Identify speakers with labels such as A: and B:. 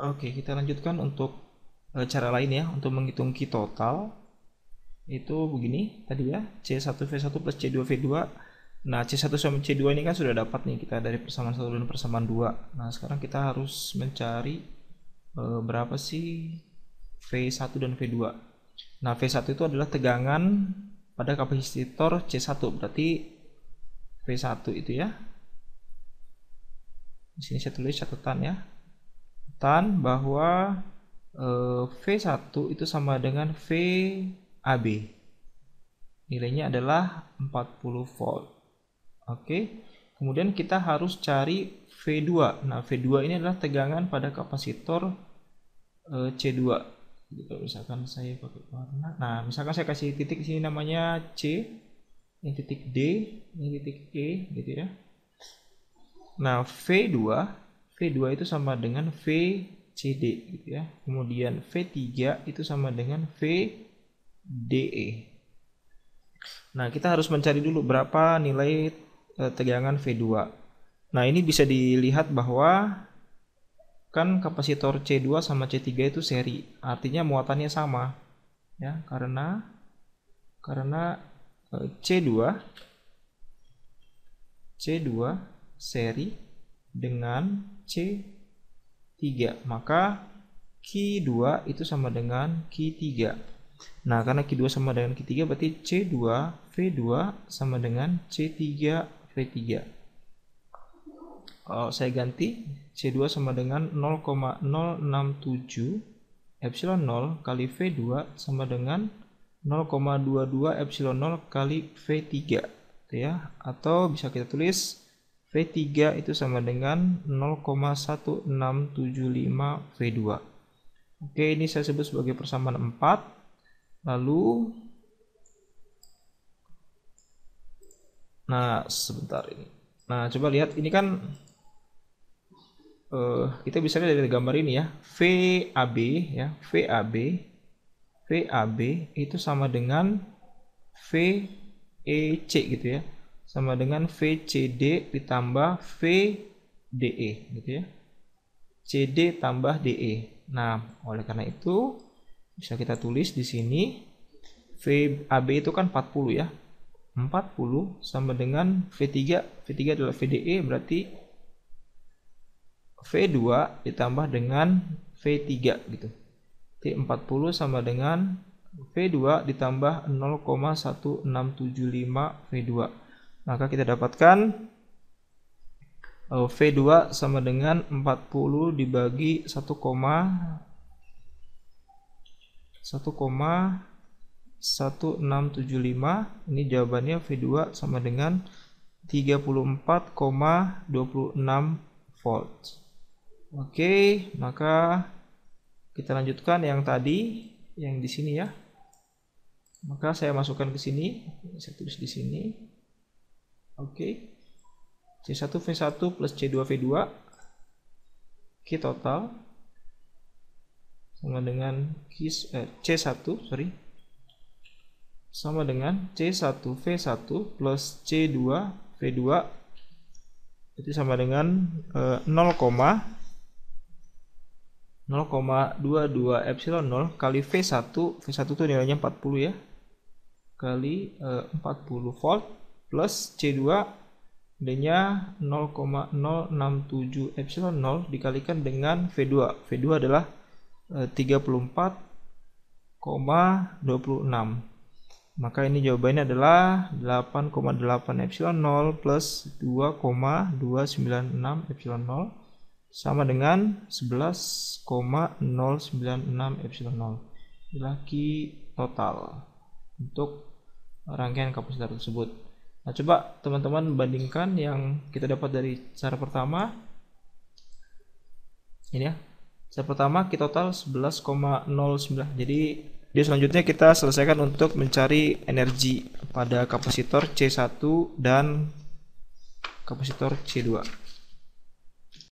A: Oke, kita lanjutkan untuk e, cara lain ya, untuk menghitung Ki total. Itu begini tadi ya, C1V1 plus C2V2. Nah, C1 sama C2 ini kan sudah dapat nih kita dari persamaan 1 dan persamaan 2. Nah, sekarang kita harus mencari e, berapa sih V1 dan V2. Nah, V1 itu adalah tegangan pada kapasitor C1, berarti V1 itu ya. Di sini saya tulis catatan ya. Tan bahwa eh, V1 itu sama dengan VAB. Nilainya adalah 40 volt. Oke. Kemudian kita harus cari V2. Nah, V2 ini adalah tegangan pada kapasitor eh, C2. Gitu, misalkan saya pakai warna. Nah, misalkan saya kasih titik sini namanya C, ini titik D, ini titik E gitu ya. Nah, V2 V2 itu sama dengan VCD gitu ya. Kemudian V3 itu sama dengan VDE. Nah, kita harus mencari dulu berapa nilai e, tegangan V2. Nah, ini bisa dilihat bahwa kan kapasitor C2 sama C3 itu seri, artinya muatannya sama. Ya, karena karena C2 e, C2 seri dengan C3. Maka Q2 itu sama dengan Q3. Nah, karena Q2 sama dengan Q3 berarti C2 V2 sama dengan C3 V3. Kalau saya ganti C2 sama dengan 0,067 epsilon 0 kali V2 sama dengan 0,22 epsilon 0 kali V3 gitu ya. Atau bisa kita tulis V3 itu sama dengan 0,1675 V2. Oke, ini saya sebut sebagai persamaan 4. Lalu Nah, sebentar ini. Nah, coba lihat ini kan uh, kita bisa lihat dari gambar ini ya. VAB ya, VAB VAB itu sama dengan VEC gitu ya sama dengan VCD ditambah VDE gitu ya. CD tambah DE. Nah, oleh karena itu bisa kita tulis di sini VAB itu kan 40 ya. 40 sama dengan V3. V3 adalah VDE berarti V2 ditambah dengan V3 gitu. t 40 sama dengan V2 ditambah 0,1675 V2 maka kita dapatkan eh, V2 sama dengan 40 dibagi 1, 1,1675 ini jawabannya V2 sama dengan 34,26 volt oke maka kita lanjutkan yang tadi yang di sini ya maka saya masukkan ke sini saya tulis di sini Oke. Okay. C1 V1 plus C2 V2. Q total. Sama dengan eh, C1, sorry. Sama dengan C1 V1 plus C2 V2. Itu sama dengan eh, 0, 0,22 epsilon 0 kali V1 V1 itu nilainya 40 ya kali eh, 40 volt plus C2 D-nya 0,067 epsilon 0 dikalikan dengan V2. V2 adalah 34,26. Eh, Maka ini jawabannya adalah 8,8 epsilon 0 plus 2,296 epsilon 0 sama dengan 11,096 epsilon 0. Lagi total untuk rangkaian kapasitor tersebut. Nah, coba teman-teman bandingkan yang kita dapat dari cara pertama. Ini ya. Cara pertama kita total 11,09. Jadi, dia selanjutnya kita selesaikan untuk mencari energi pada kapasitor C1 dan kapasitor C2.